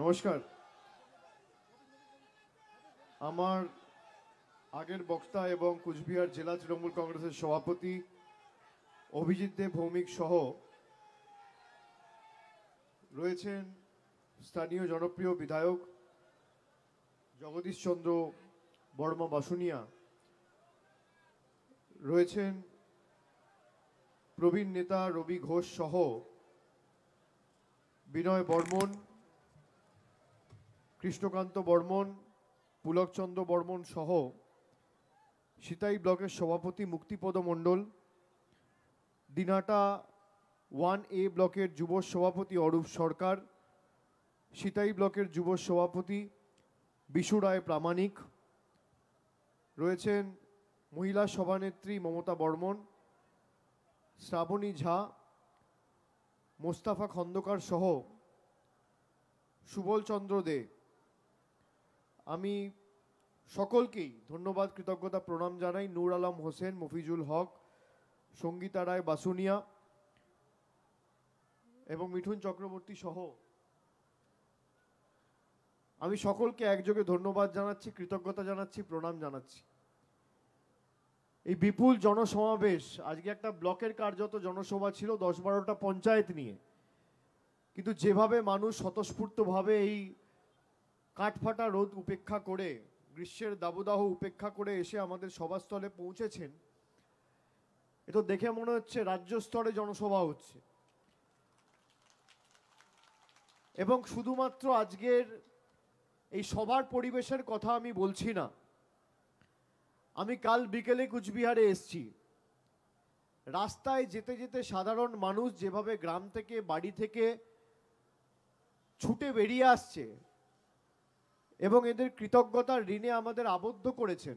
নমস্কার আমার আগের বক্তা এবং কুচবিহার জেলা তৃণমূল কংগ্রেসের সভাপতি অভিজিৎ দেব ভৌমিক সহ রয়েছেন স্থানীয় জনপ্রিয় বিধায়ক জগদীশ চন্দ্র বর্মা বাসুনিয়া রয়েছেন প্রবীণ নেতা রবি ঘোষ সহ বিনয় বর্মন কৃষ্ণকান্ত বর্মন পুলকচন্দ্র বর্মন সহ সিতাই ব্লকের সভাপতি মুক্তিপদ মণ্ডল দিনাটা ওয়ান এ ব্লকের যুব সভাপতি অরূপ সরকার সিতাই ব্লকের যুব সভাপতি বিশু রায় প্রামাণিক রয়েছেন মহিলা সভানেত্রী মমতা বর্মন শ্রাবণী ঝা মোস্তাফা খন্দকার সহ সুবলচন্দ্র দে আমি সকলকেই ধন্যবাদ কৃতজ্ঞতা প্রণাম জানাই নূর আলম হোসেন মফিজুল হক সঙ্গীতা রায় বাসুনিয়া এবং মিঠুন চক্রবর্তী সহ আমি সকলকে একযোগে ধন্যবাদ জানাচ্ছি কৃতজ্ঞতা জানাচ্ছি প্রণাম জানাচ্ছি এই বিপুল জনসমাবেশ আজকে একটা ব্লকের কার্যত জনসভা ছিল দশ বারোটা পঞ্চায়েত নিয়ে কিন্তু যেভাবে মানুষ স্বতঃস্ফূর্তভাবে এই কাঠফাটা রোদ উপেক্ষা করে গ্রীষ্মের দাবদাহ উপেক্ষা করে এসে আমাদের সভাস্থলে পৌঁছেছেন এ তো দেখে মনে হচ্ছে রাজ্য স্তরে জনসভা হচ্ছে এবং শুধুমাত্র আজকের এই সভার পরিবেশের কথা আমি বলছি না আমি কাল বিকেলে কুচবিহারে এসছি রাস্তায় যেতে যেতে সাধারণ মানুষ যেভাবে গ্রাম থেকে বাড়ি থেকে ছুটে বেরিয়ে আসছে এবং এদের কৃতজ্ঞতার ঋণে আমাদের আবদ্ধ করেছেন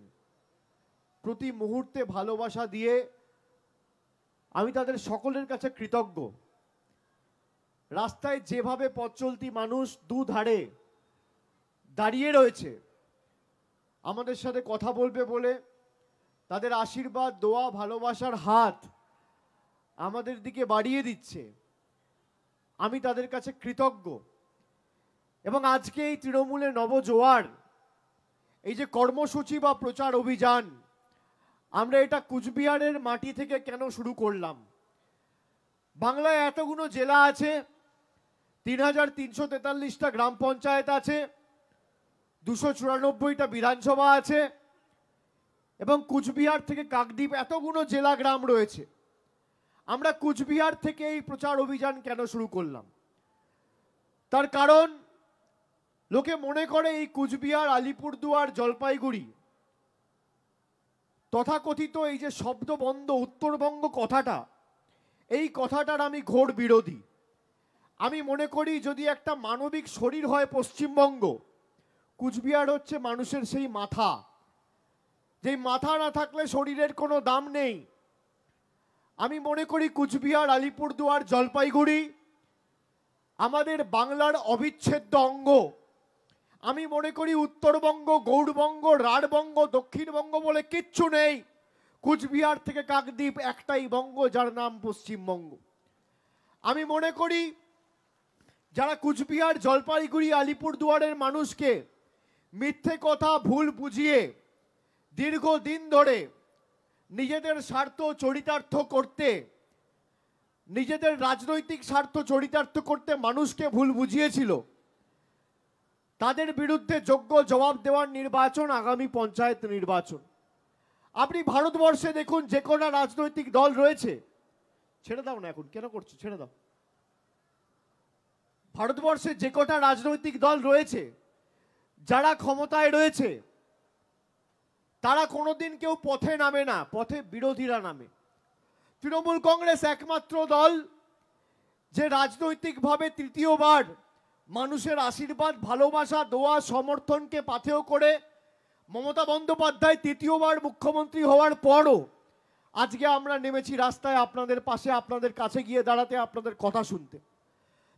প্রতি মুহূর্তে ভালোবাসা দিয়ে আমি তাদের সকলের কাছে কৃতজ্ঞ রাস্তায় যেভাবে পথ চলতি মানুষ দুধারে দাঁড়িয়ে রয়েছে আমাদের সাথে কথা বলবে বলে তাদের আশীর্বাদ দোয়া ভালোবাসার হাত আমাদের দিকে বাড়িয়ে দিচ্ছে আমি তাদের কাছে কৃতজ্ঞ এবং আজকে এই তৃণমূলের নবজোয়ার এই যে কর্মসূচি বা প্রচার অভিযান আমরা এটা কুচবিহারের মাটি থেকে কেন শুরু করলাম বাংলায় এতগুলো জেলা আছে তিন হাজার তিনশো তেতাল্লিশটা গ্রাম পঞ্চায়েত আছে দুশো চুরানব্বইটা বিধানসভা আছে এবং কুচবিহার থেকে কাকদ্বীপ এতগুলো জেলা গ্রাম রয়েছে আমরা কুচবিহার থেকে এই প্রচার অভিযান কেন শুরু করলাম তার কারণ লোকে মনে করে এই কুচবিহার আলিপুরদুয়ার জলপাইগুড়ি তথাকথিত এই যে শব্দ বন্ধ উত্তরবঙ্গ কথাটা এই কথাটার আমি ঘোর বিরোধী আমি মনে করি যদি একটা মানবিক শরীর হয় পশ্চিমবঙ্গ কুচবিহার হচ্ছে মানুষের সেই মাথা যেই মাথা না থাকলে শরীরের কোনো দাম নেই আমি মনে করি কুচবিহার আলিপুরদুয়ার জলপাইগুড়ি আমাদের বাংলার অবিচ্ছেদ্য অঙ্গ আমি মনে করি উত্তরবঙ্গ গৌড়বঙ্গ রাঢ়বঙ্গ দক্ষিণবঙ্গ বলে কিচ্ছু নেই কুচবিহার থেকে কাকদ্বীপ একটাই বঙ্গ যার নাম পশ্চিমবঙ্গ আমি মনে করি যারা কুচবিহার জলপাইগুড়ি আলিপুরদুয়ারের মানুষকে মিথ্যে কথা ভুল বুঝিয়ে দীর্ঘদিন ধরে নিজেদের স্বার্থ চরিতার্থ করতে নিজেদের রাজনৈতিক স্বার্থ চরিতার্থ করতে মানুষকে ভুল বুঝিয়েছিল তাদের বিরুদ্ধে যোগ্য জবাব দেওয়ার নির্বাচন আগামী পঞ্চায়েত নির্বাচন আপনি ভারতবর্ষে দেখুন যে কোনো রাজনৈতিক দল রয়েছে ছেড়ে দাও না এখন কেন করছো ছেড়ে দাও ভারতবর্ষে যে কটা রাজনৈতিক দল রয়েছে যারা ক্ষমতায় রয়েছে তারা কোনোদিন কেউ পথে নামে না পথে বিরোধীরা নামে তৃণমূল কংগ্রেস একমাত্র দল যে রাজনৈতিকভাবে তৃতীয়বার মানুষের আশীর্বাদ ভালোবাসা দোয়া সমর্থনকে পাথেয় করে মমতা বন্দ্যোপাধ্যায় তৃতীয়বার মুখ্যমন্ত্রী হওয়ার পরও আজকে আমরা নেমেছি রাস্তায় আপনাদের পাশে আপনাদের কাছে গিয়ে দাঁড়াতে আপনাদের কথা শুনতে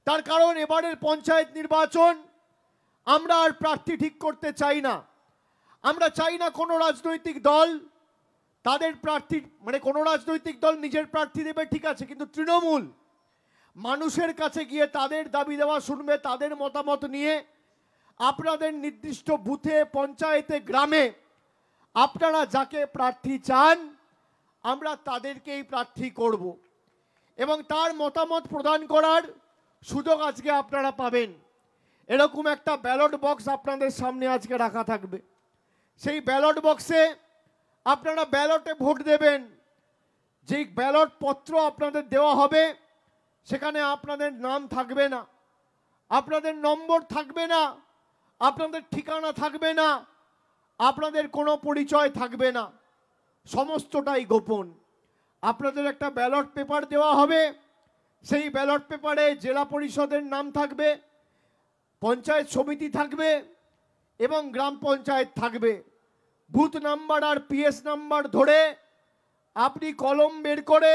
তার কারণ এবারের পঞ্চায়েত নির্বাচন আমরা আর প্রার্থী ঠিক করতে চাই না আমরা চাই না কোনো রাজনৈতিক দল তাদের প্রার্থী মানে কোনো রাজনৈতিক দল নিজের প্রার্থী দেবে ঠিক আছে কিন্তু তৃণমূল মানুষের কাছে গিয়ে তাদের দাবি দেওয়া শুনবে তাদের মতামত নিয়ে আপনাদের নির্দিষ্ট বুথে পঞ্চায়েতে গ্রামে আপনারা যাকে প্রার্থী চান আমরা তাদেরকেই প্রার্থী করব এবং তার মতামত প্রদান করার সুযোগ আজকে আপনারা পাবেন এরকম একটা ব্যালট বক্স আপনাদের সামনে আজকে রাখা থাকবে সেই ব্যালট বক্সে আপনারা ব্যালটে ভোট দেবেন যেই ব্যালট পত্র আপনাদের দেওয়া হবে সেখানে আপনাদের নাম থাকবে না আপনাদের নম্বর থাকবে না আপনাদের ঠিকানা থাকবে না আপনাদের কোনো পরিচয় থাকবে না সমস্তটাই গোপন আপনাদের একটা ব্যালট পেপার দেওয়া হবে সেই ব্যালট পেপারে জেলা পরিষদের নাম থাকবে পঞ্চায়েত সমিতি থাকবে এবং গ্রাম পঞ্চায়েত থাকবে বুথ নাম্বার আর পিএস নাম্বার ধরে আপনি কলম বের করে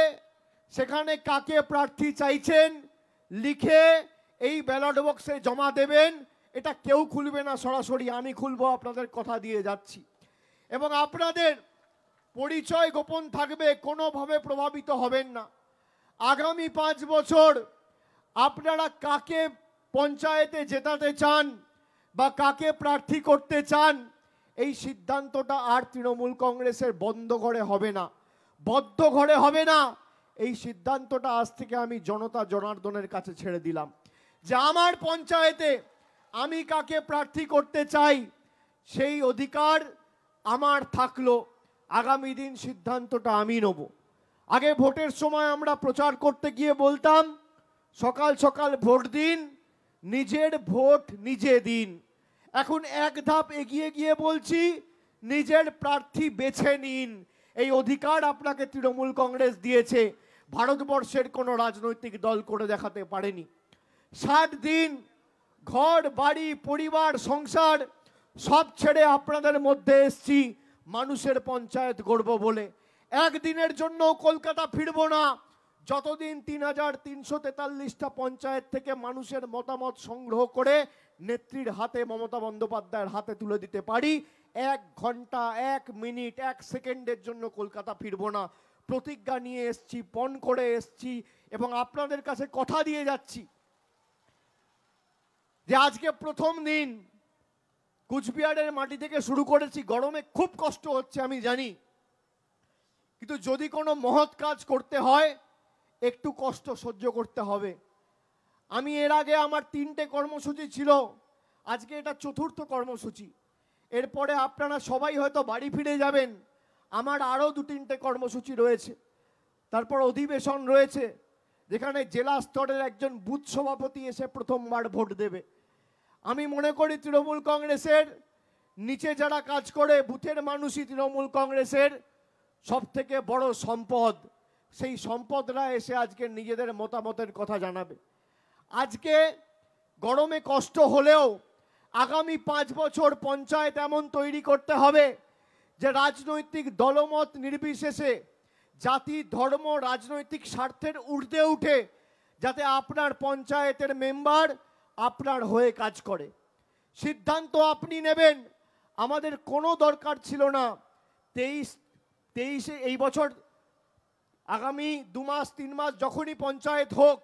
সেখানে কাকে প্রার্থী চাইছেন লিখে এই ব্যালট বক্সে জমা দেবেন এটা কেউ খুলবে না সরাসরি আমি খুলবো আপনাদের কথা দিয়ে যাচ্ছি এবং আপনাদের পরিচয় গোপন থাকবে কোনোভাবে প্রভাবিত হবেন না আগামী পাঁচ বছর আপনারা কাকে পঞ্চায়েতে জেতাতে চান বা কাকে প্রার্থী করতে চান এই সিদ্ধান্তটা আর তৃণমূল কংগ্রেসের বন্ধ ঘরে হবে না বদ্ধ ঘরে হবে না এই সিদ্ধান্তটা আজ থেকে আমি জনতা জনার্দনের কাছে ছেড়ে দিলাম যে আমার পঞ্চায়েতে আমি কাকে প্রার্থী করতে চাই সেই অধিকার আমার থাকলো আগামী দিন সিদ্ধান্তটা আমি নেব আগে ভোটের সময় আমরা প্রচার করতে গিয়ে বলতাম সকাল সকাল ভোট দিন নিজের ভোট নিজে দিন এখন এক ধাপ এগিয়ে গিয়ে বলছি নিজের প্রার্থী বেছে নিন এই অধিকার আপনাকে তৃণমূল কংগ্রেস দিয়েছে ভারতবর্ষের কোনো রাজনৈতিক দল করে দেখাতে পারেনি ষাট দিন ঘর বাড়ি পরিবার সংসার সব ছেড়ে আপনাদের মধ্যে এসছি মানুষের পঞ্চায়েত গড়ব বলে একদিনের জন্য কলকাতা ফিরব না যতদিন তিন হাজার তিনশো তেতাল্লিশটা পঞ্চায়েত থেকে মানুষের মতামত সংগ্রহ করে নেত্রীর হাতে মমতা বন্দ্যোপাধ্যায়ের হাতে তুলে দিতে পারি এক ঘন্টা এক মিনিট এক সেকেন্ডের জন্য কলকাতা ফিরবো না প্রতিজ্ঞা নিয়ে এসছি পণ করে এসছি এবং আপনাদের কাছে কথা দিয়ে যাচ্ছি যে আজকে প্রথম দিন কুচবিহারের মাটি থেকে শুরু করেছি গরমে খুব কষ্ট হচ্ছে আমি জানি কিন্তু যদি কোনো মহৎ কাজ করতে হয় একটু কষ্ট সহ্য করতে হবে আমি এর আগে আমার তিনটে কর্মসূচি ছিল আজকে এটা চতুর্থ কর্মসূচি এরপরে আপনারা সবাই হয়তো বাড়ি ফিরে যাবেন আমার আরও দু তিনটে কর্মসূচি রয়েছে তারপর অধিবেশন রয়েছে যেখানে জেলা স্তরের একজন বুথ সভাপতি এসে প্রথমবার ভোট দেবে আমি মনে করি তৃণমূল কংগ্রেসের নিচে যারা কাজ করে বুথের মানুষই তৃণমূল কংগ্রেসের সবথেকে বড় সম্পদ সেই সম্পদরা এসে আজকে নিজেদের মতামতের কথা জানাবে আজকে গরমে কষ্ট হলেও আগামী পাঁচ বছর পঞ্চায়েত এমন তৈরি করতে হবে যে রাজনৈতিক দলমত নির্বিশেষে জাতি ধর্ম রাজনৈতিক স্বার্থের উর্ধে উঠে যাতে আপনার পঞ্চায়েতের মেম্বার আপনার হয়ে কাজ করে সিদ্ধান্ত আপনি নেবেন আমাদের কোনো দরকার ছিল না তেইশ তেইশে এই বছর আগামী দু মাস তিন মাস যখনই পঞ্চায়েত হোক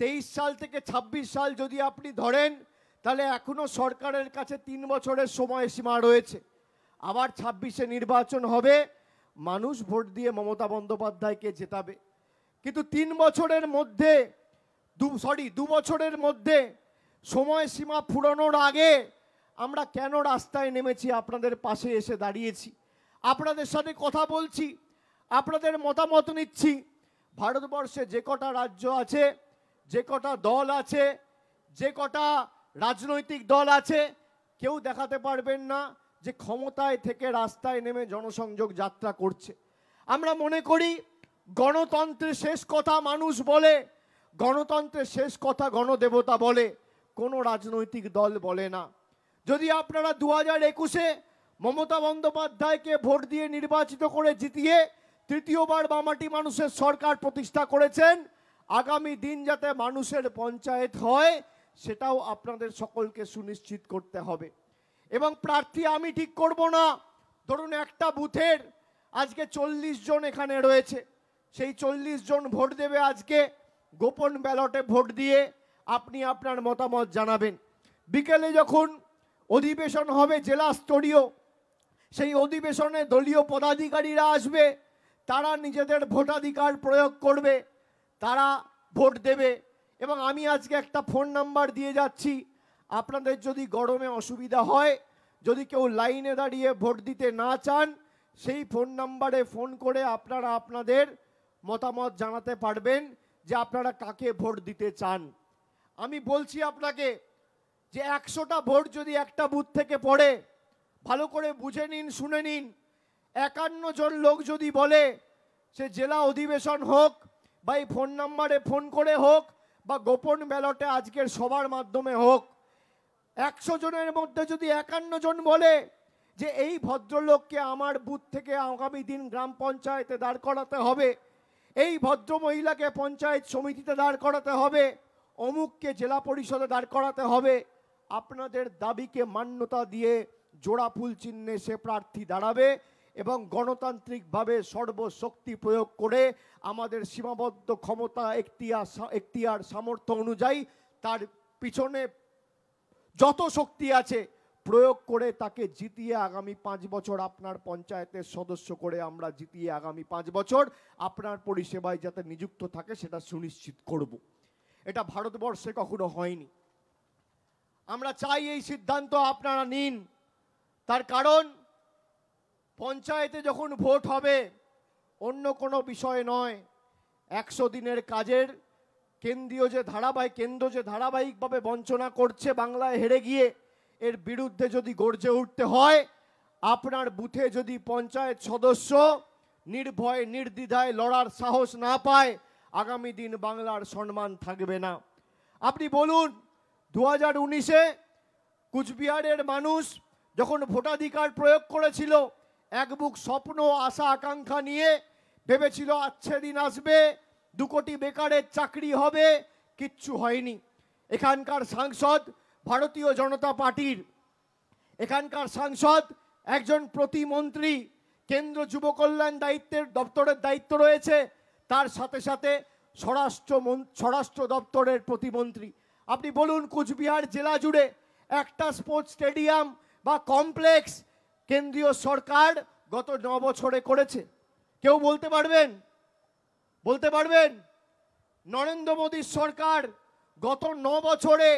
তেইশ সাল থেকে ২৬ সাল যদি আপনি ধরেন তাহলে এখনও সরকারের কাছে তিন বছরের সময়সীমা রয়েছে আবার ছাব্বিশে নির্বাচন হবে মানুষ ভোট দিয়ে মমতা বন্দ্যোপাধ্যায়কে জেতাবে কিন্তু তিন বছরের মধ্যে দু সরি দু বছরের মধ্যে সময়সীমা ফুরানোর আগে আমরা কেন রাস্তায় নেমেছি আপনাদের পাশে এসে দাঁড়িয়েছি আপনাদের সাথে কথা বলছি আপনাদের মতামত নিচ্ছি ভারতবর্ষে যে কটা রাজ্য আছে যে কটা দল আছে যে কটা রাজনৈতিক দল আছে কেউ দেখাতে পারবেন না যে ক্ষমতায় থেকে রাস্তায় নেমে জনসংযোগ যাত্রা করছে আমরা মনে করি গণতন্ত্রের শেষ কথা মানুষ বলে গণতন্ত্রের শেষ কথা গণদেবতা বলে কোনো রাজনৈতিক দল বলে না যদি আপনারা দু হাজার একুশে মমতা বন্দ্যোপাধ্যায়কে ভোট দিয়ে নির্বাচিত করে জিতিয়ে তৃতীয়বার বামাটি মানুষের সরকার প্রতিষ্ঠা করেছেন আগামী দিন যাতে মানুষের পঞ্চায়েত হয় সেটাও আপনাদের সকলকে সুনিশ্চিত করতে হবে এবং প্রার্থী আমি ঠিক করব না ধরুন একটা বুথের আজকে চল্লিশ জন এখানে রয়েছে সেই চল্লিশ জন ভোট দেবে আজকে গোপন ব্যালটে ভোট দিয়ে আপনি আপনার মতামত জানাবেন বিকেলে যখন অধিবেশন হবে জেলা স্তরীয় সেই অধিবেশনে দলীয় পদাধিকারীরা আসবে তারা নিজেদের ভোটাধিকার প্রয়োগ করবে তারা ভোট দেবে এবং আমি আজকে একটা ফোন নাম্বার দিয়ে যাচ্ছি আপনাদের যদি গরমে অসুবিধা হয় যদি কেউ লাইনে দাঁড়িয়ে ভোট দিতে না চান সেই ফোন নাম্বারে ফোন করে আপনারা আপনাদের মতামত জানাতে পারবেন যে আপনারা কাকে ভোট দিতে চান আমি বলছি আপনাকে যে একশোটা ভোট যদি একটা বুথ থেকে পড়ে ভালো করে বুঝে নিন শুনে নিন একান্ন জন লোক যদি বলে সে জেলা অধিবেশন হোক বা এই ফোন নাম্বারে ফোন করে হোক বা গোপন ব্যালটে আজকের সবার মাধ্যমে হোক একশো জনের মধ্যে যদি একান্ন জন বলে যে এই ভদ্রলোককে আমার বুথ থেকে আগামী দিন গ্রাম পঞ্চায়েতে দাঁড় করাতে হবে এই ভদ্র মহিলাকে পঞ্চায়েত সমিতিতে দাঁড় করাতে হবে অমুককে জেলা পরিষদে দাঁড় করাতে হবে আপনাদের দাবিকে মান্যতা দিয়ে জোড়া ফুল চিহ্নে সে প্রার্থী দাঁড়াবে এবং গণতান্ত্রিকভাবে সর্বশক্তি প্রয়োগ করে আমাদের সীমাবদ্ধ ক্ষমতা একটিয়ার একটিয়ার সামর্থ্য অনুযায়ী তার পিছনে যত শক্তি আছে প্রয়োগ করে তাকে জিতিয়ে আগামী পাঁচ বছর আপনার পঞ্চায়েতের সদস্য করে আমরা জিতিয়ে আগামী পাঁচ বছর আপনার পরিষেবায় যাতে নিযুক্ত থাকে সেটা সুনিশ্চিত করব এটা ভারতবর্ষে কখনো হয়নি আমরা চাই এই সিদ্ধান্ত আপনারা নিন তার কারণ পঞ্চায়েতে যখন ভোট হবে অন্য কোনো বিষয় নয় একশো দিনের কাজের কেন্দ্রীয় যে ধারাবাহিক কেন্দ্র যে ধারাবাহিকভাবে বঞ্চনা করছে বাংলায় হেরে গিয়ে এর বিরুদ্ধে যদি গর্জে উঠতে হয় আপনার বুথে যদি পঞ্চায়েত সদস্য নির্ভয়ে নির্দ্বিধায় লড়ার সাহস না পায় আগামী দিন বাংলার সম্মান থাকবে না আপনি বলুন দু হাজার উনিশে কুচবিহারের মানুষ যখন ভোটাধিকার প্রয়োগ করেছিল এক বুক স্বপ্ন আশা আকাঙ্ক্ষা নিয়ে ভেবেছিল আচ্ছা দিন আসবে দু কোটি বেকারের চাকরি হবে কিচ্ছু হয়নি এখানকার সাংসদ ভারতীয় জনতা পার্টির এখানকার সাংসদ একজন প্রতিমন্ত্রী কেন্দ্র যুব কল্যাণ দায়িত্বের দপ্তরের দায়িত্ব রয়েছে তার সাথে সাথে স্বরাষ্ট্র স্বরাষ্ট্র দপ্তরের প্রতিমন্ত্রী আপনি বলুন কুচবিহার জেলা জুড়ে একটা স্পোর্টস স্টেডিয়াম বা কমপ্লেক্স কেন্দ্রীয় সরকার গত ন বছরে করেছে কেউ বলতে পারবেন বলতে পারবেন নরেন্দ্র মোদীর সরকার গত ন বছরে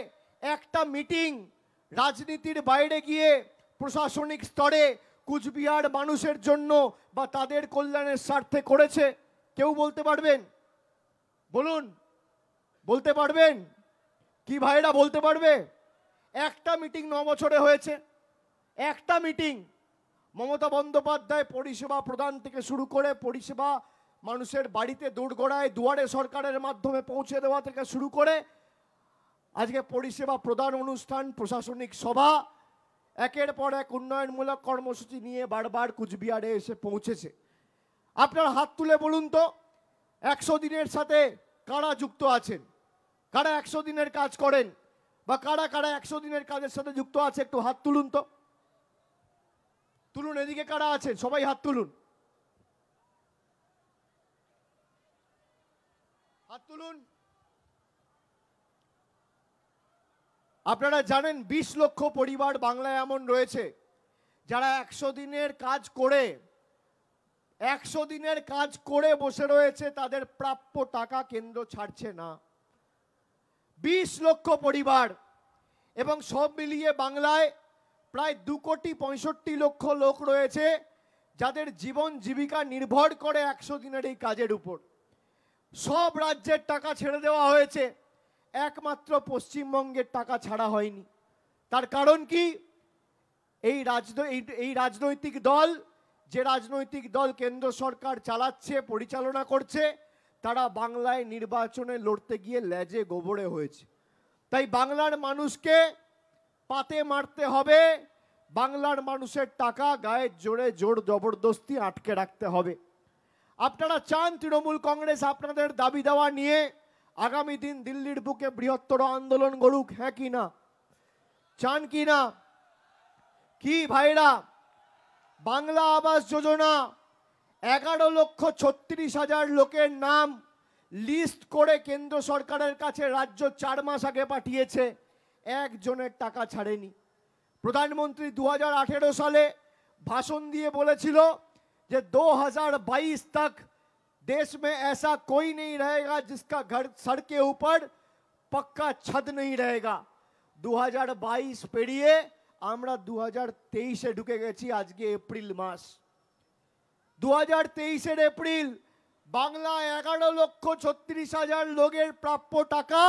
একটা মিটিং রাজনীতির বাইরে গিয়ে প্রশাসনিক স্তরে কুচবিহার মানুষের জন্য বা তাদের কল্যাণের স্বার্থে করেছে কেউ বলতে পারবেন বলুন বলতে পারবেন কি ভাইরা বলতে পারবে একটা মিটিং ন বছরে হয়েছে একটা মিটিং মমতা বন্দ্যোপাধ্যায় পরিষেবা প্রদান থেকে শুরু করে পরিষেবা মানুষের বাড়িতে দোরগোড়ায় দুয়ারে সরকারের মাধ্যমে পৌঁছে দেওয়া থেকে শুরু করে আজকে পরিষেবা প্রদান অনুষ্ঠান প্রশাসনিক সভা একের পর এক উন্নয়নমূলক কর্মসূচি নিয়ে বারবার কুচবিহারে এসে পৌঁছেছে আপনার হাত তুলে বলুন তো একশো দিনের সাথে কারা যুক্ত আছেন কারা একশো দিনের কাজ করেন বা কারা কারা একশো দিনের কাজের সাথে যুক্ত আছে একটু হাত তুলুন তো তুলুন এদিকে কারা আছেন সবাই হাত তুলুন হাত তুলুন আপনারা জানেন বিশ লক্ষ পরিবার বাংলায় এমন রয়েছে যারা একশো দিনের কাজ করে একশো দিনের কাজ করে বসে রয়েছে তাদের প্রাপ্য টাকা কেন্দ্র ছাড়ছে না বিশ লক্ষ পরিবার এবং সব মিলিয়ে বাংলায় প্রায় দু কোটি পঁয়ষট্টি লক্ষ লোক রয়েছে যাদের জীবন জীবিকা নির্ভর করে একশো দিনের এই কাজের উপর সব রাজ্যের টাকা ছেড়ে দেওয়া হয়েছে একমাত্র পশ্চিমবঙ্গের টাকা ছাড়া হয়নি তার কারণ কি এই রাজন এই রাজনৈতিক দল যে রাজনৈতিক দল কেন্দ্র সরকার চালাচ্ছে পরিচালনা করছে তারা বাংলায় নির্বাচনে লড়তে গিয়ে লেজে গোবরে হয়েছে তাই বাংলার মানুষকে পাতে মারতে হবে বাংলার মানুষের টাকা গায়ের জোরে জোর জবরদস্তি আটকে রাখতে হবে আপনারা চান তৃণমূল কংগ্রেস আপনাদের দাবি দেওয়া নিয়ে আগামী দিন দিল্লির বুকে বৃহত্তর আন্দোলন গড়ুক হ্যাঁ কি না চান কি না কি ভাইরা বাংলা আবাস যোজনা এগারো লক্ষ ছত্রিশ হাজার লোকের নাম লিস্ট করে কেন্দ্র সরকারের কাছে রাজ্য চার মাস আগে পাঠিয়েছে এক জনের টাকা ছাড়েনি প্রধানমন্ত্রী 2018 সালে ভাষণ দিয়ে বলেছিল যে 2022 तक देश में ऐसा कोई नहीं रहेगा जिसका घर सड़क के ऊपर पक्का छत नहीं रहेगा 2022 পেড়িয়ে আমরা 2023 এ ঢুকে গেছি আজকে এপ্রিল মাস 2023 এর এপ্রিল বাংলা 11 লক্ষ 36 হাজার লোকের প্রাপ্য টাকা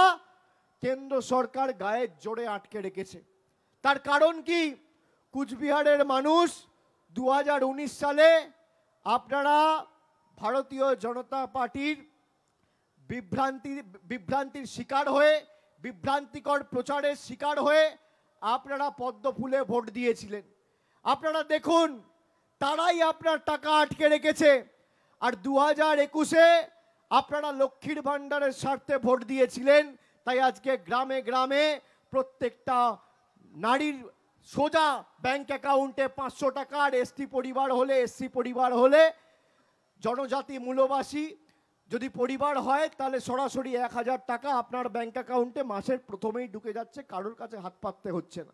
কেন্দ্র সরকার গায়ের জোরে আটকে রেখেছে তার কারণ কি কুচবিহারের মানুষ দু সালে আপনারা ভারতীয় জনতা পার্টির বিভ্রান্তি বিভ্রান্তির শিকার হয়ে বিভ্রান্তিকর প্রচারের শিকার হয়ে আপনারা পদ্ম ফুলে ভোট দিয়েছিলেন আপনারা দেখুন তারাই আপনার টাকা আটকে রেখেছে আর দু হাজার একুশে আপনারা লক্ষ্মীর ভাণ্ডারের স্বার্থে ভোট দিয়েছিলেন তাই আজকে গ্রামে গ্রামে প্রত্যেকটা নারীর সোজা ব্যাংক অ্যাকাউন্টে পাঁচশো টাকা আর এসটি পরিবার হলে এসসি পরিবার হলে জনজাতি মূলবাসী যদি পরিবার হয় তাহলে সরাসরি এক হাজার টাকা আপনার ব্যাংক অ্যাকাউন্টে মাসের প্রথমেই ঢুকে যাচ্ছে কারোর কাছে হাত পাততে হচ্ছে না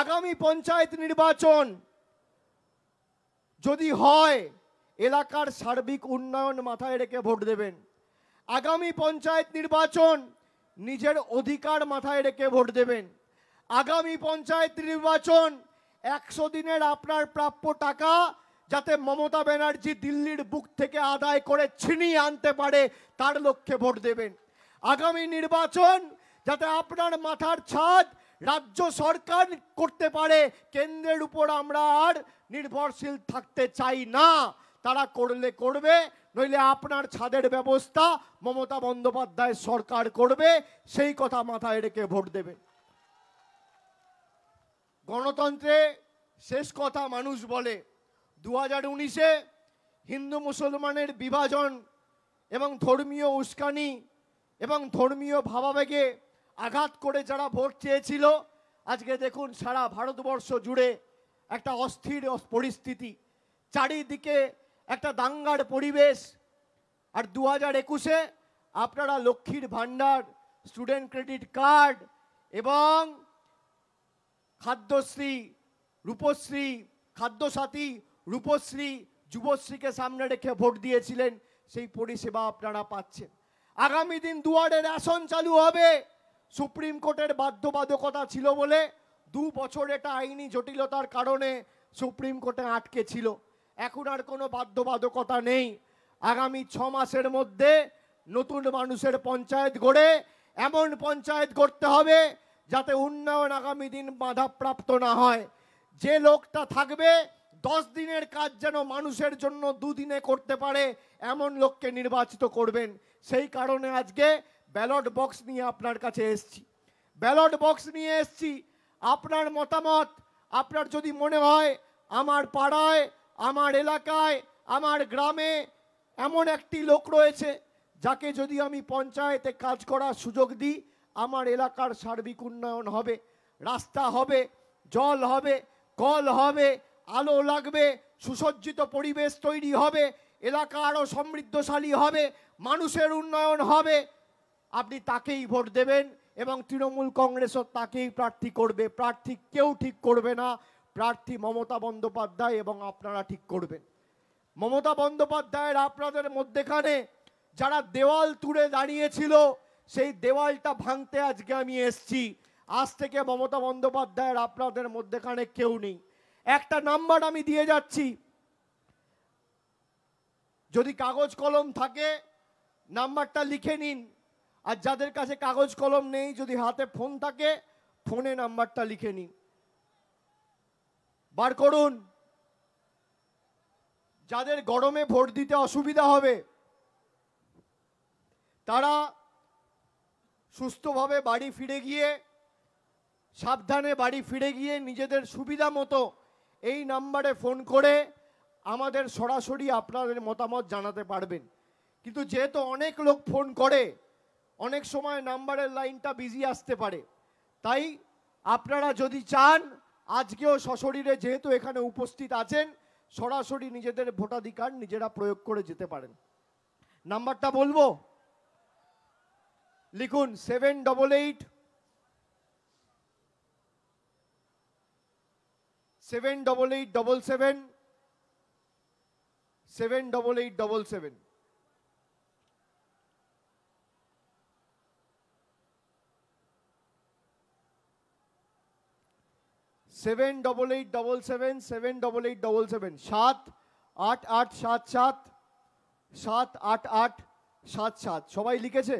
আগামী পঞ্চায়েত নির্বাচন যদি হয় এলাকার সার্বিক উন্নয়ন মাথায় রেখে ভোট দেবেন আগামী পঞ্চায়েত নির্বাচন নিজের অধিকার মাথায় রেখে ভোট দেবেন আগামী পঞ্চায়েত নির্বাচন একশো দিনের আপনার প্রাপ্য টাকা যাতে মমতা ব্যানার্জি দিল্লির বুক থেকে আদায় করে ছিনিয়ে আনতে পারে তার লক্ষ্যে ভোট দেবেন আগামী নির্বাচন যাতে আপনার মাথার ছাদ রাজ্য সরকার করতে পারে কেন্দ্রের উপর আমরা আর নির্ভরশীল থাকতে চাই না তারা করলে করবে নইলে আপনার ছাদের ব্যবস্থা মমতা বন্দ্যোপাধ্যায় সরকার করবে সেই কথা মাথায় রেখে ভোট দেবে গণতন্ত্রে শেষ কথা মানুষ বলে দু হাজার উনিশে হিন্দু মুসলমানের বিভাজন এবং ধর্মীয় উস্কানি এবং ধর্মীয় ভাবাবেগে আঘাত করে যারা ভোট চেয়েছিল আজকে দেখুন সারা ভারতবর্ষ জুড়ে একটা অস্থির পরিস্থিতি চারিদিকে একটা দাঙ্গার পরিবেশ আর দু হাজার একুশে আপনারা লক্ষ্মীর ভাণ্ডার স্টুডেন্ট ক্রেডিট কার্ড এবং খাদ্যশ্রী রূপশ্রী খাদ্যসাথী রূপশ্রী যুবশ্রীকে সামনে রেখে ভোট দিয়েছিলেন সেই পরিষেবা আপনারা পাচ্ছেন আগামী দিন দুয়ারের রেশন চালু হবে সুপ্রিম কোর্টের বাধ্যবাধকতা ছিল বলে দু বছর এটা আইনি জটিলতার কারণে সুপ্রিম কোর্টে আটকে ছিল এখন আর কোনো বাধ্যবাধকতা নেই আগামী ছ মাসের মধ্যে নতুন মানুষের পঞ্চায়েত গড়ে এমন পঞ্চায়েত গড়তে হবে যাতে উন্নয়ন আগামী দিন বাধাপ্রাপ্ত না হয় যে লোকটা থাকবে দশ দিনের কাজ যেন মানুষের জন্য দুদিনে করতে পারে এমন লোককে নির্বাচিত করবেন সেই কারণে আজকে ব্যালট বক্স নিয়ে আপনার কাছে এসছি ব্যালট বক্স নিয়ে এসছি আপনার মতামত আপনার যদি মনে হয় আমার পাড়ায় আমার এলাকায় আমার গ্রামে এমন একটি লোক রয়েছে যাকে যদি আমি পঞ্চায়েতে কাজ করার সুযোগ দিই আমার এলাকার সার্বিক উন্নয়ন হবে রাস্তা হবে জল হবে কল হবে আলো লাগবে সুসজ্জিত পরিবেশ তৈরি হবে এলাকা আরও সমৃদ্ধশালী হবে মানুষের উন্নয়ন হবে আপনি তাকেই ভোট দেবেন এবং তৃণমূল কংগ্রেসও তাকেই প্রার্থী করবে প্রার্থী কেউ ঠিক করবে না প্রার্থী মমতা বন্দ্যোপাধ্যায় এবং আপনারা ঠিক করবেন মমতা বন্দ্যোপাধ্যায়ের আপনাদের মধ্যেখানে যারা দেওয়াল তুড়ে দাঁড়িয়েছিল সেই দেওয়ালটা ভাঙতে আজকে আমি এসছি আজ থেকে মমতা বন্দ্যোপাধ্যায়ের আপনাদের মধ্যেখানে কেউ নেই একটা নাম্বার আমি দিয়ে যাচ্ছি যদি কাগজ কলম থাকে নাম্বারটা লিখে নিন আর যাদের কাছে কাগজ কলম নেই যদি হাতে ফোন থাকে ফোনে নাম্বারটা লিখে নিন বার করুন যাদের গরমে ভোট দিতে অসুবিধা হবে তারা সুস্থভাবে বাড়ি ফিরে গিয়ে সাবধানে বাড়ি ফিরে গিয়ে নিজেদের সুবিধা মতো এই নাম্বারে ফোন করে আমাদের সরাসরি আপনাদের মতামত জানাতে পারবেন কিন্তু যেহেতু অনেক লোক ফোন করে অনেক সময় নাম্বারের লাইনটা বিজি আসতে পারে তাই আপনারা যদি চান আজকেও সশরীরে যেহেতু এখানে উপস্থিত আছেন সরাসরি নিজেদের ভোটাধিকার নিজেরা প্রয়োগ করে যেতে পারেন নাম্বারটা বলবো লিখুন seven double eight seven double eight double seven seven double eight double seven seven double eight double seven seven double eight double seven সাত আট আট সাত সাত সাত আট আট সাত সাত সবাই লিখেছে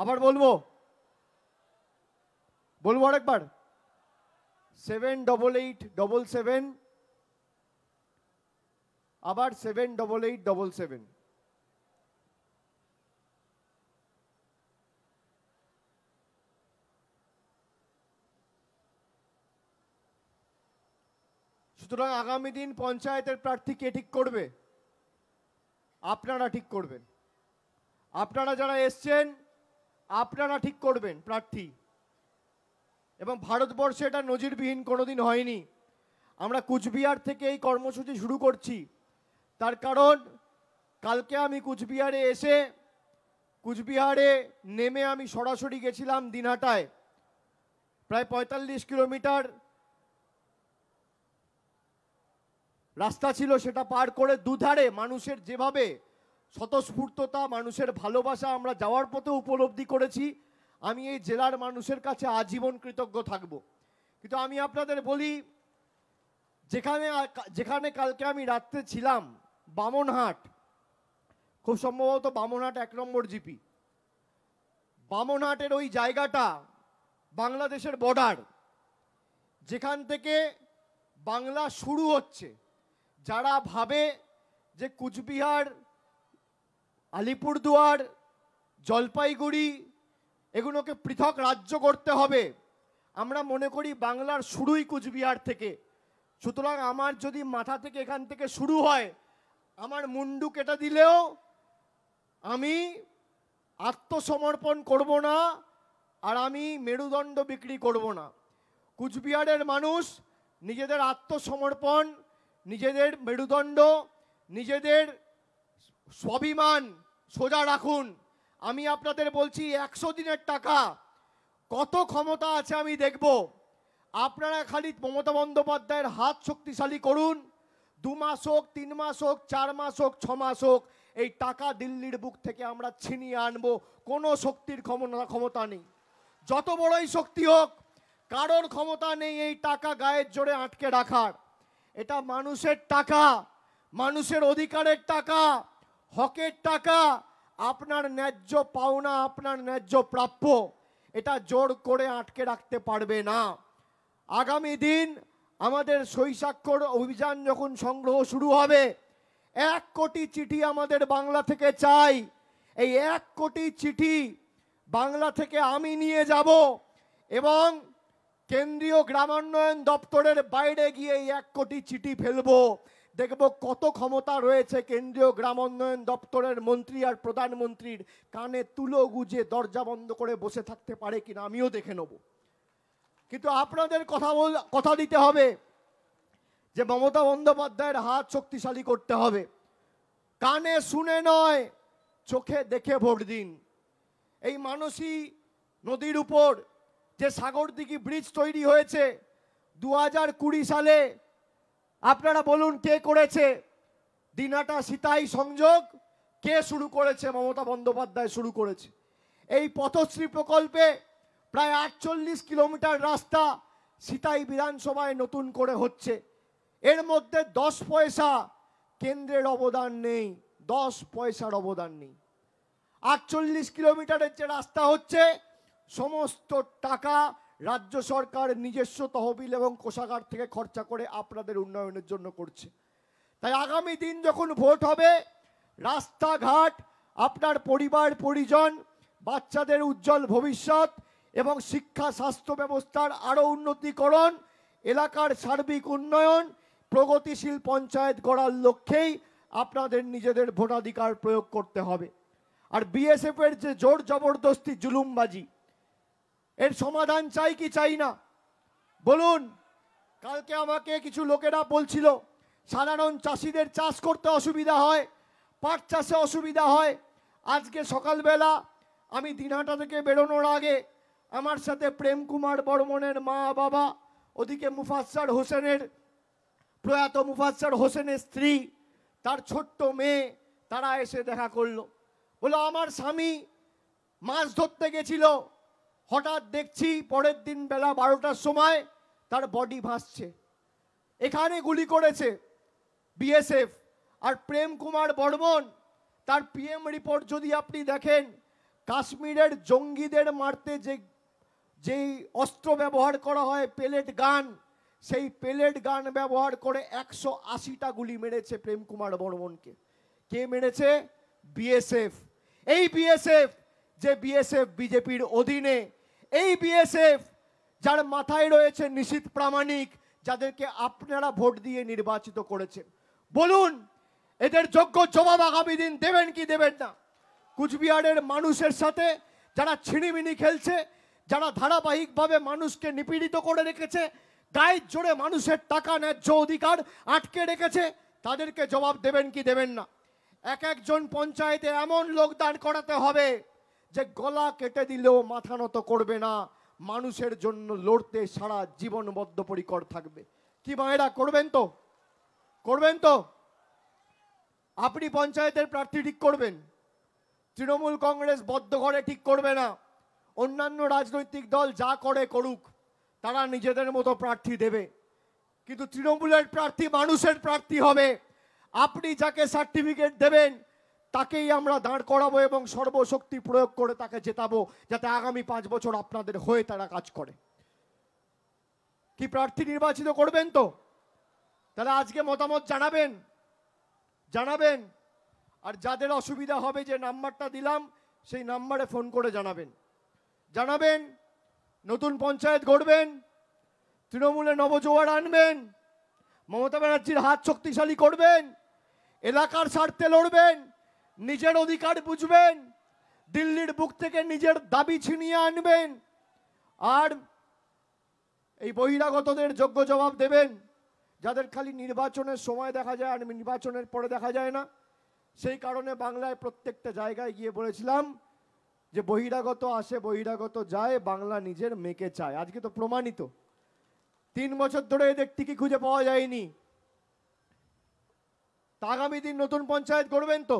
আবার বলবো বলবো আরেকবার seven double eight double seven আবার seven double eight double seven সুতরাং আগামী দিন পঞ্চায়েতের প্রার্থী কে ঠিক করবে আপনারা ঠিক করবেন আপনারা যারা এসছেন আপনারা ঠিক করবেন প্রার্থী এবং ভারতবর্ষে এটা নজিরবিহীন কোনোদিন হয়নি আমরা কুচবিহার থেকে এই কর্মসূচি শুরু করছি তার কারণ কালকে আমি কুচবিহারে এসে কুচবিহারে নেমে আমি সরাসরি গেছিলাম দিনহাটায় প্রায় পঁয়তাল্লিশ কিলোমিটার রাস্তা ছিল সেটা পার করে দুধারে মানুষের যেভাবে স্বতঃস্ফূর্ততা মানুষের ভালোবাসা আমরা যাওয়ার পথে উপলব্ধি করেছি আমি এই জেলার মানুষের কাছে আজীবন কৃতজ্ঞ থাকব কিন্তু আমি আপনাদের বলি যেখানে যেখানে কালকে আমি রাত্রে ছিলাম বামনহাট খুব সম্ভবত বামনহাট এক নম্বর জিপি বামনহাটের ওই জায়গাটা বাংলাদেশের বর্ডার যেখান থেকে বাংলা শুরু হচ্ছে যারা ভাবে যে কুচবিহার আলিপুরদুয়ার জলপাইগুড়ি এগুলোকে পৃথক রাজ্য করতে হবে আমরা মনে করি বাংলার শুরুই কুচবিহার থেকে সুতরাং আমার যদি মাথা থেকে এখান থেকে শুরু হয় আমার মুন্ডু কেটে দিলেও আমি আত্মসমর্পণ করব না আর আমি মেরুদণ্ড বিক্রি করব না কুচবিহারের মানুষ নিজেদের আত্মসমর্পণ নিজেদের মেরুদণ্ড নিজেদের স্বাভিমান সোজা রাখুন আমি আপনাদের বলছি একশো দিনের টাকা কত ক্ষমতা আছে আমি দেখব আপনারা খালি মমতা বন্দ্যোপাধ্যায়ের হাত শক্তিশালী করুন দু মাস হোক তিন মাস হোক চার মাস হোক ছ মাস হোক এই টাকা দিল্লির বুক থেকে আমরা ছিনিয়ে আনবো কোনো শক্তির ক্ষমতা ক্ষমতা নেই যত বড়ই শক্তি হোক কারোর ক্ষমতা নেই এই টাকা গায়ের জোরে আটকে রাখার এটা মানুষের টাকা মানুষের অধিকারের টাকা হকের টাকা আপনার ন্যায্য পাওনা আপনার ন্যায্য প্রাপ্য এটা জোর করে আটকে রাখতে পারবে না আগামী দিন আমাদের স্বাক্ষর অভিযান যখন সংগ্রহ শুরু হবে এক কোটি চিঠি আমাদের বাংলা থেকে চাই এই এক কোটি চিঠি বাংলা থেকে আমি নিয়ে যাব এবং কেন্দ্রীয় গ্রামোন্নয়ন দপ্তরের বাইরে গিয়ে এই এক কোটি চিঠি ফেলব দেখব কত ক্ষমতা রয়েছে কেন্দ্রীয় গ্রামোন্নয়ন দপ্তরের মন্ত্রী আর প্রধানমন্ত্রীর কানে তুলো গুজে দরজা বন্ধ করে বসে থাকতে পারে কিনা আমিও দেখে নেব কিন্তু আপনাদের কথা বল কথা দিতে হবে যে মমতা বন্দ্যোপাধ্যায়ের হাত শক্তিশালী করতে হবে কানে শুনে নয় চোখে দেখে ভোট দিন এই মানুষই নদীর উপর যে সাগরদিঘি ব্রিজ তৈরি হয়েছে দু হাজার কুড়ি সালে আপনারা বলুন কে করেছে দিনাটা সিতাই সংযোগ কে শুরু করেছে মমতা বন্দ্যোপাধ্যায় শুরু করেছে এই পথশ্রী প্রকল্পে প্রায় আটচল্লিশ কিলোমিটার রাস্তা সিতাই বিধানসভায় নতুন করে হচ্ছে এর মধ্যে দশ পয়সা কেন্দ্রের অবদান নেই দশ পয়সার অবদান নেই আটচল্লিশ কিলোমিটারের যে রাস্তা হচ্ছে সমস্ত টাকা রাজ্য সরকার নিজস্ব তহবিল এবং কোষাগার থেকে খরচা করে আপনাদের উন্নয়নের জন্য করছে তাই আগামী দিন যখন ভোট হবে রাস্তাঘাট আপনার পরিবার পরিজন বাচ্চাদের উজ্জ্বল ভবিষ্যৎ এবং শিক্ষা স্বাস্থ্য ব্যবস্থার আরও উন্নতিকরণ এলাকার সার্বিক উন্নয়ন প্রগতিশীল পঞ্চায়েত গড়ার লক্ষ্যেই আপনাদের নিজেদের ভোটাধিকার প্রয়োগ করতে হবে আর বিএসএফের যে জোর জবরদস্তি জুলুমবাজি এর সমাধান চাই কি চাই না বলুন কালকে আমাকে কিছু লোকেরা বলছিল সাধারণ চাষিদের চাষ করতে অসুবিধা হয় পাট চাষে অসুবিধা হয় আজকে সকালবেলা আমি দিনহাটা থেকে বেরোনোর আগে আমার সাথে প্রেম কুমার বর্মনের মা বাবা ওদিকে মুফাসার হোসেনের প্রয়াত মুফাসার হোসেনের স্ত্রী তার ছোট্ট মেয়ে তারা এসে দেখা করলো বলো আমার স্বামী মাছ ধরতে গেছিল হঠাৎ দেখছি পরের দিন বেলা বারোটার সময় তার বডি ভাসছে এখানে গুলি করেছে বিএসএফ আর প্রেম কুমার বর্মন তার পিএম রিপোর্ট যদি আপনি দেখেন কাশ্মীরের জঙ্গিদের মারতে যে যেই অস্ত্র ব্যবহার করা হয় পেলেট গান সেই পেলেট গান ব্যবহার করে একশো আশিটা গুলি মেরেছে প্রেম কুমার বর্মনকে কে মেরেছে বিএসএফ এই বিএসএফ যে বিএসএফ বিজেপির অধীনে এই বিএসএফ যার মাথায় রয়েছে নিশীত প্রামাণিক যাদেরকে আপনারা ভোট দিয়ে নির্বাচিত করেছেন বলুন এদের যোগ্য জবাব আগামী দিন দেবেন কি দেবেন না কুচবিহারের মানুষের সাথে যারা ছিঁড়িমিনি খেলছে যারা ধারাবাহিকভাবে মানুষকে নিপীড়িত করে রেখেছে গায়ের জোরে মানুষের টাকা ন্যায্য অধিকার আটকে রেখেছে তাদেরকে জবাব দেবেন কি দেবেন না এক একজন পঞ্চায়েতে এমন লোক করাতে হবে যে গলা কেটে দিলেও মাথা নত করবে না মানুষের জন্য লড়তে সারা জীবনবদ্ধপরিকর থাকবে কি মায়েরা করবেন তো করবেন তো আপনি পঞ্চায়েতের প্রার্থী ঠিক করবেন তৃণমূল কংগ্রেস বদ্ধ ঘরে ঠিক করবে না অন্যান্য রাজনৈতিক দল যা করে করুক তারা নিজেদের মতো প্রার্থী দেবে কিন্তু তৃণমূলের প্রার্থী মানুষের প্রার্থী হবে আপনি যাকে সার্টিফিকেট দেবেন তাকেই আমরা দাঁড় করাবো এবং সর্বশক্তি প্রয়োগ করে তাকে জেতাবো যাতে আগামী পাঁচ বছর আপনাদের হয়ে তারা কাজ করে কি প্রার্থী নির্বাচিত করবেন তো তাহলে আজকে মতামত জানাবেন জানাবেন আর যাদের অসুবিধা হবে যে নাম্বারটা দিলাম সেই নাম্বারে ফোন করে জানাবেন জানাবেন নতুন পঞ্চায়েত গড়বেন তৃণমূলে নবজোয়ার আনবেন মমতা ব্যানার্জির হাত শক্তিশালী করবেন এলাকার স্বার্থে লড়বেন নিজের অধিকার বুঝবেন দিল্লির বুক থেকে নিজের দাবি ছিনিয়ে আনবেন আর এই বহিরাগতদের যোগ্য জবাব দেবেন যাদের খালি নির্বাচনের সময় দেখা যায় আর নির্বাচনের পরে দেখা যায় না সেই কারণে বাংলায় প্রত্যেকটা জায়গায় গিয়ে বলেছিলাম যে বহিরাগত আসে বহিরাগত যায় বাংলা নিজের মেকে চায় আজকে তো প্রমাণিত তিন বছর ধরে এদের টিকি খুঁজে পাওয়া যায়নি আগামী দিন নতুন পঞ্চায়েত গড়বেন তো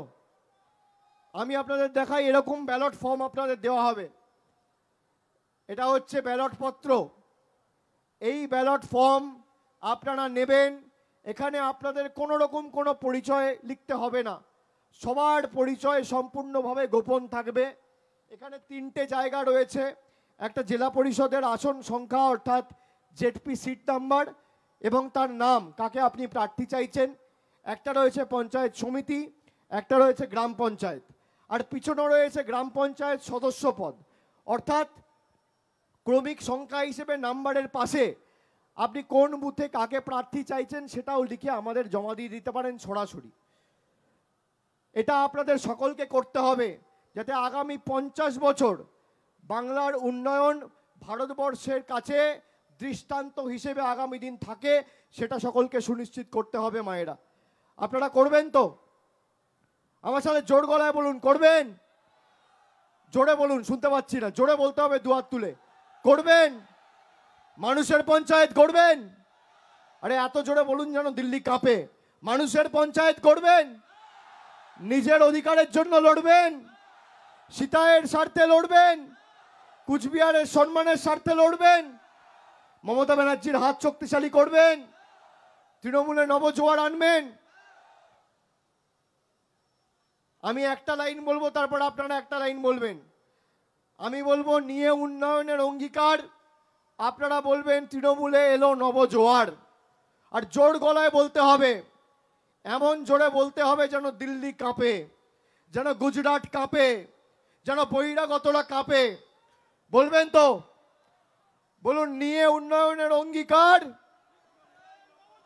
আমি আপনাদের দেখাই এরকম ব্যালট ফর্ম আপনাদের দেওয়া হবে এটা হচ্ছে ব্যালট পত্র এই ব্যালট ফর্ম আপনারা নেবেন এখানে আপনাদের কোনো রকম কোনো পরিচয় লিখতে হবে না সবার পরিচয় সম্পূর্ণভাবে গোপন থাকবে এখানে তিনটে জায়গা রয়েছে একটা জেলা পরিষদের আসন সংখ্যা অর্থাৎ জেডপি সিট নাম্বার এবং তার নাম কাকে আপনি প্রার্থী চাইছেন একটা রয়েছে পঞ্চায়েত সমিতি একটা রয়েছে গ্রাম পঞ্চায়েত আর পিছনে রয়েছে গ্রাম পঞ্চায়েত সদস্য পদ অর্থাৎ ক্রমিক সংখ্যা হিসেবে নাম্বারের পাশে আপনি কোন বুথে কাকে প্রার্থী চাইছেন সেটাও লিখে আমাদের জমা দিয়ে দিতে পারেন সরাসরি এটা আপনাদের সকলকে করতে হবে যাতে আগামী পঞ্চাশ বছর বাংলার উন্নয়ন ভারতবর্ষের কাছে দৃষ্টান্ত হিসেবে আগামী দিন থাকে সেটা সকলকে সুনিশ্চিত করতে হবে মায়েরা আপনারা করবেন তো আমার সাথে জোর গলায় বলুন করবেন জোরে বলুন শুনতে পাচ্ছি না জোরে বলতে হবে দুয়ার তুলে করবেন মানুষের পঞ্চায়েত করবেন আরে এত জোরে বলুন যেন দিল্লি কাঁপে মানুষের পঞ্চায়েত করবেন নিজের অধিকারের জন্য লড়বেন সীতায়ের স্বার্থে লড়বেন কুচবিহারের সম্মানের স্বার্থে লড়বেন মমতা ব্যানার্জির হাত শক্তিশালী করবেন তৃণমূলে নবজোয়ার আনবেন আমি একটা লাইন বলবো তারপর আপনারা একটা লাইন বলবেন আমি বলবো নিয়ে উন্নয়নের অঙ্গীকার আপনারা বলবেন তৃণমূলে এলো নবজোয়ার আর জোর গলায় বলতে হবে এমন জোরে বলতে হবে যেন দিল্লি কাঁপে যেন গুজরাট কাঁপে যেন বহিরাগতরা কাঁপে বলবেন তো বলুন নিয়ে উন্নয়নের অঙ্গীকার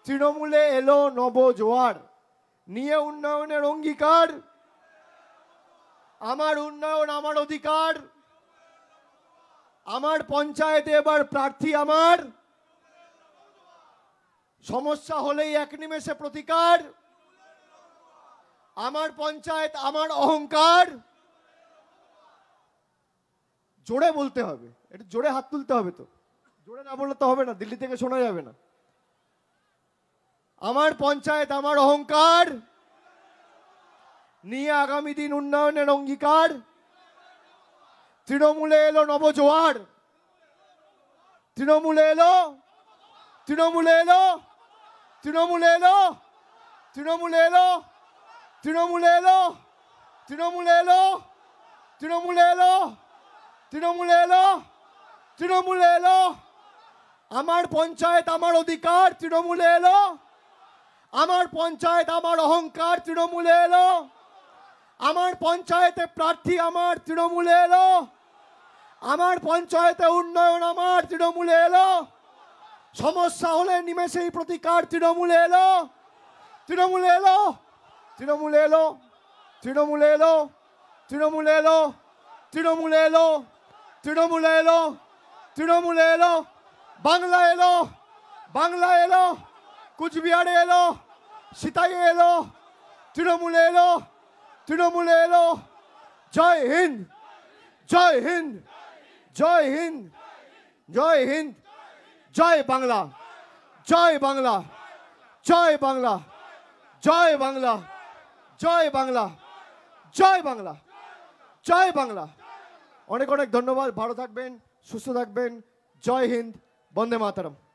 তৃণমূলে এলো নবজোয়ার নিয়ে উন্নয়নের অঙ্গীকার আমার উন্নয়ন আমার অধিকার আমার পঞ্চায়েতে এবার প্রার্থী আমার সমস্যা হলেই এক নিমেষে প্রতিকার আমার পঞ্চায়েত আমার অহংকার জোরে বলতে হবে এটা জোরে হাত তুলতে হবে তো জোরে না বললে তো হবে না দিল্লি থেকে শোনা যাবে না আমার পঞ্চায়েত আমার অহংকার নিয়ে আগামী দিন উন্নয়নের অঙ্গীকার তৃণমূলে এলো নবজোয়ার তৃণমূলে এলো তৃণমূলে এলো তৃণমূলে এলো তৃণমূলে এলো তৃণমূলে এলো তৃণমূলে এলো তৃণমূলে এলো তৃণমূলে এলো তৃণমূলে এলো আমার পঞ্চায়েত আমার অধিকার তৃণমূলে এলো আমার পঞ্চায়েত আমার অহংকার তৃণমূলে এলো আমার পঞ্চায়েতে প্রার্থী আমার তৃণমূলে এলো আমার পঞ্চায়েতে উন্নয়ন আমার তৃণমূলে এলো সমস্যা হলে নিমেষেই প্রতিকার তৃণমূলে এলো তৃণমূলে এলো তৃণমূলে এলো তৃণমূলে এলো তৃণমূলে এলো তৃণমূলে এলো তৃণমূলে এলো তৃণমূলে এলো বাংলা এলো বাংলা এলো কুচবিহারে এলো সিতাই এলো তৃণমূলে এলো তৃণমূলে এলো জয় হিন্দ জয় হিন্দ জয় হিন্দ জয় হিন্দ জয় বাংলা জয় বাংলা জয় বাংলা জয় বাংলা জয় বাংলা জয় বাংলা জয় বাংলা অনেক অনেক ধন্যবাদ ভালো থাকবেন সুস্থ থাকবেন জয় হিন্দ বন্দে মাতারম